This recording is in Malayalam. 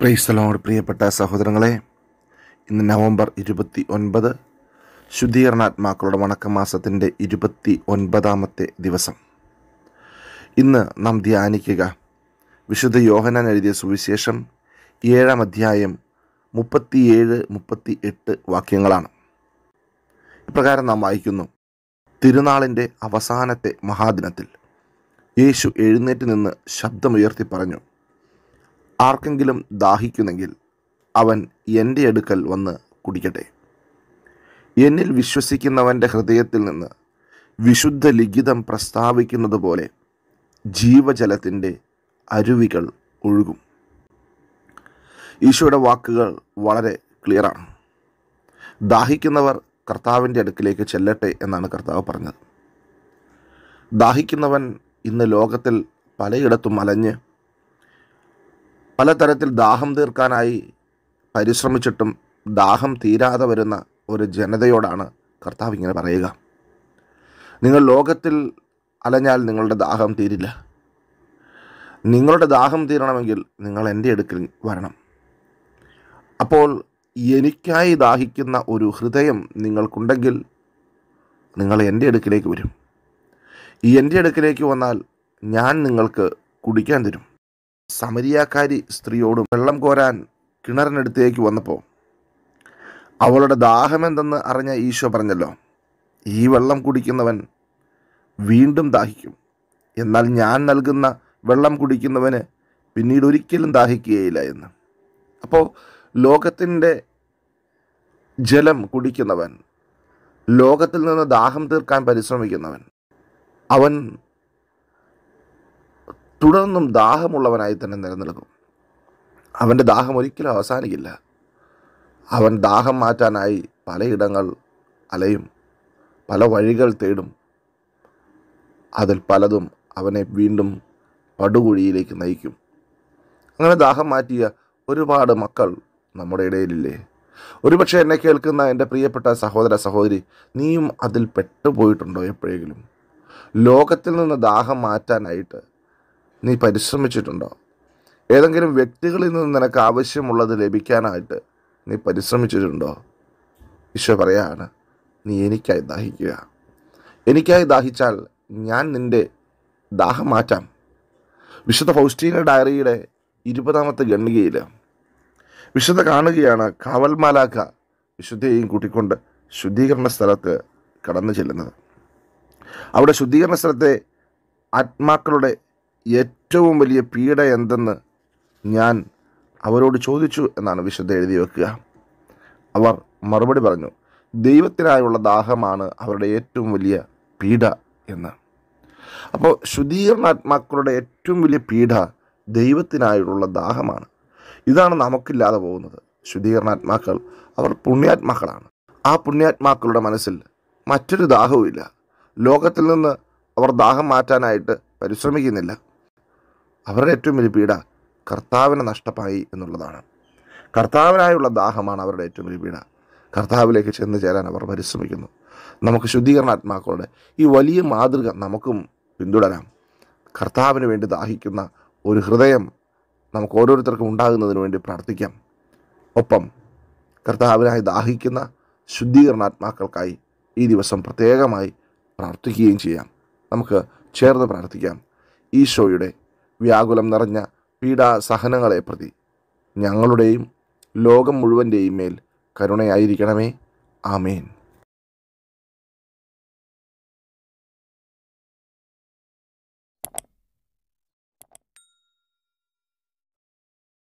പ്രൈസ്തലോട് പ്രിയപ്പെട്ട സഹോദരങ്ങളെ ഇന്ന് നവംബർ ഇരുപത്തി ഒൻപത് ശുദ്ധീകരണാത്മാക്കളുടെ വണക്കമാസത്തിൻ്റെ ഇരുപത്തി ഒൻപതാമത്തെ ദിവസം ഇന്ന് നാം ധ്യാനിക്കുക വിശുദ്ധ യോഹനാൻ എഴുതിയ സുവിശേഷം ഏഴാം അധ്യായം മുപ്പത്തിയേഴ് മുപ്പത്തി എട്ട് വാക്യങ്ങളാണ് ഇപ്രകാരം നാം വായിക്കുന്നു തിരുനാളിൻ്റെ അവസാനത്തെ മഹാദിനത്തിൽ യേശു എഴുന്നേറ്റ് നിന്ന് ശബ്ദമുയർത്തി പറഞ്ഞു ആർക്കെങ്കിലും ദാഹിക്കുന്നെങ്കിൽ അവൻ എൻ്റെ അടുക്കൽ വന്ന് കുടിക്കട്ടെ എന്നിൽ വിശ്വസിക്കുന്നവൻ്റെ ഹൃദയത്തിൽ നിന്ന് വിശുദ്ധ ലിഖിതം പ്രസ്താവിക്കുന്നത് പോലെ ജീവജലത്തിൻ്റെ അരുവികൾ ഒഴുകും ഈശോയുടെ വാക്കുകൾ വളരെ ക്ലിയറാണ് ദാഹിക്കുന്നവർ കർത്താവിൻ്റെ അടുക്കിലേക്ക് ചെല്ലട്ടെ എന്നാണ് കർത്താവ് പറഞ്ഞത് ദാഹിക്കുന്നവൻ ഇന്ന് ലോകത്തിൽ പലയിടത്തും അലഞ്ഞ് പലതരത്തിൽ ദാഹം തീർക്കാനായി പരിശ്രമിച്ചിട്ടും ദാഹം തീരാതെ വരുന്ന ഒരു ജനതയോടാണ് കർത്താവ് ഇങ്ങനെ പറയുക നിങ്ങൾ ലോകത്തിൽ അലഞ്ഞാൽ നിങ്ങളുടെ ദാഹം തീരില്ല നിങ്ങളുടെ ദാഹം തീരണമെങ്കിൽ നിങ്ങൾ എൻ്റെ അടുക്കൽ വരണം അപ്പോൾ എനിക്കായി ദാഹിക്കുന്ന ഒരു ഹൃദയം നിങ്ങൾക്കുണ്ടെങ്കിൽ നിങ്ങൾ എൻ്റെ അടുക്കിലേക്ക് വരും ഈ എൻ്റെ അടുക്കിലേക്ക് വന്നാൽ ഞാൻ നിങ്ങൾക്ക് കുടിക്കാൻ തരും സമരിയാക്കാരി സ്ത്രീയോടും വെള്ളം കോരാൻ കിണറിനടുത്തേക്ക് വന്നപ്പോൾ അവളുടെ ദാഹമെന്തെന്ന് അറിഞ്ഞ ഈശോ പറഞ്ഞല്ലോ ഈ വെള്ളം കുടിക്കുന്നവൻ വീണ്ടും ദാഹിക്കും എന്നാൽ ഞാൻ നൽകുന്ന വെള്ളം കുടിക്കുന്നവന് പിന്നീട് ഒരിക്കലും ദാഹിക്കുകയില്ല എന്ന് അപ്പോൾ ലോകത്തിൻ്റെ ജലം കുടിക്കുന്നവൻ ലോകത്തിൽ നിന്ന് ദാഹം തീർക്കാൻ പരിശ്രമിക്കുന്നവൻ അവൻ തുടർന്നും ദാഹമുള്ളവനായി തന്നെ നിലനിൽക്കും അവൻ്റെ ദാഹം ഒരിക്കലും അവസാനിക്കില്ല അവൻ ദാഹം മാറ്റാനായി പലയിടങ്ങൾ അലയും പല വഴികൾ തേടും അതിൽ പലതും അവനെ വീണ്ടും പടുകുഴിയിലേക്ക് നയിക്കും അങ്ങനെ ദാഹം മാറ്റിയ ഒരുപാട് മക്കൾ നമ്മുടെ ഇടയിലില്ലേ ഒരുപക്ഷെ എന്നെ കേൾക്കുന്ന എൻ്റെ പ്രിയപ്പെട്ട സഹോദര സഹോദരി നീയും അതിൽ പെട്ടുപോയിട്ടുണ്ടോ എപ്പോഴെങ്കിലും ലോകത്തിൽ നിന്ന് ദാഹം മാറ്റാനായിട്ട് നീ പരിശ്രമിച്ചിട്ടുണ്ടോ ഏതെങ്കിലും വ്യക്തികളിൽ നിന്ന് നിനക്ക് ആവശ്യമുള്ളത് ലഭിക്കാനായിട്ട് നീ പരിശ്രമിച്ചിട്ടുണ്ടോ ഈശോ പറയാണ് നീ എനിക്കായി ദാഹിക്കുക എനിക്കായി ദാഹിച്ചാൽ ഞാൻ നിൻ്റെ ദാഹം മാറ്റാം വിശുദ്ധ ഫൗസ്റ്റീന ഡയറിയുടെ ഇരുപതാമത്തെ ഗണ്ണികയിൽ വിശുദ്ധ കാണുകയാണ് കാവൽമാലാക്ക വിശുദ്ധയെയും കൂട്ടിക്കൊണ്ട് ശുദ്ധീകരണ സ്ഥലത്ത് കടന്നു ചെല്ലുന്നത് അവിടെ ശുദ്ധീകരണ സ്ഥലത്തെ ആത്മാക്കളുടെ ഏറ്റവും വലിയ പീഡ എന്തെന്ന് ഞാൻ അവരോട് ചോദിച്ചു എന്നാണ് വിശുദ്ധ എഴുതി വെക്കുക അവർ മറുപടി പറഞ്ഞു ദൈവത്തിനായുള്ള ദാഹമാണ് അവരുടെ ഏറ്റവും വലിയ പീഡ എന്ന് അപ്പോൾ ശുദ്ധീകരണാത്മാക്കളുടെ ഏറ്റവും വലിയ പീഡ ദൈവത്തിനായുള്ള ദാഹമാണ് ഇതാണ് നമുക്കില്ലാതെ പോകുന്നത് ശുദ്ധീകരണാത്മാക്കൾ അവർ പുണ്യാത്മാക്കളാണ് ആ പുണ്യാത്മാക്കളുടെ മനസ്സിൽ മറ്റൊരു ദാഹവുമില്ല ലോകത്തിൽ നിന്ന് അവർ ദാഹം മാറ്റാനായിട്ട് പരിശ്രമിക്കുന്നില്ല അവരുടെ ഏറ്റവും വലിയ പീഡ കർത്താവിനെ നഷ്ടമായി എന്നുള്ളതാണ് കർത്താവിനായുള്ള ദാഹമാണ് അവരുടെ ഏറ്റവും വലിയ പീഡ കർത്താവിലേക്ക് ചെന്ന് ചേരാൻ അവർ പരിശ്രമിക്കുന്നു നമുക്ക് ശുദ്ധീകരണാത്മാക്കളുടെ ഈ വലിയ മാതൃക നമുക്കും പിന്തുടരാം കർത്താവിന് വേണ്ടി ദാഹിക്കുന്ന ഒരു ഹൃദയം നമുക്ക് ഓരോരുത്തർക്കും ഉണ്ടാകുന്നതിന് വേണ്ടി പ്രാർത്ഥിക്കാം ഒപ്പം കർത്താവിനായി ദാഹിക്കുന്ന ശുദ്ധീകരണാത്മാക്കൾക്കായി ഈ ദിവസം പ്രത്യേകമായി പ്രാർത്ഥിക്കുകയും ചെയ്യാം നമുക്ക് ചേർന്ന് പ്രാർത്ഥിക്കാം ഈശോയുടെ വ്യാകുലം നിറഞ്ഞ പീഡാസഹനങ്ങളെ പ്രതി ഞങ്ങളുടെയും ലോകം മുഴുവൻ്റെയും മേൽ കരുണയായിരിക്കണമേ ആമേൻ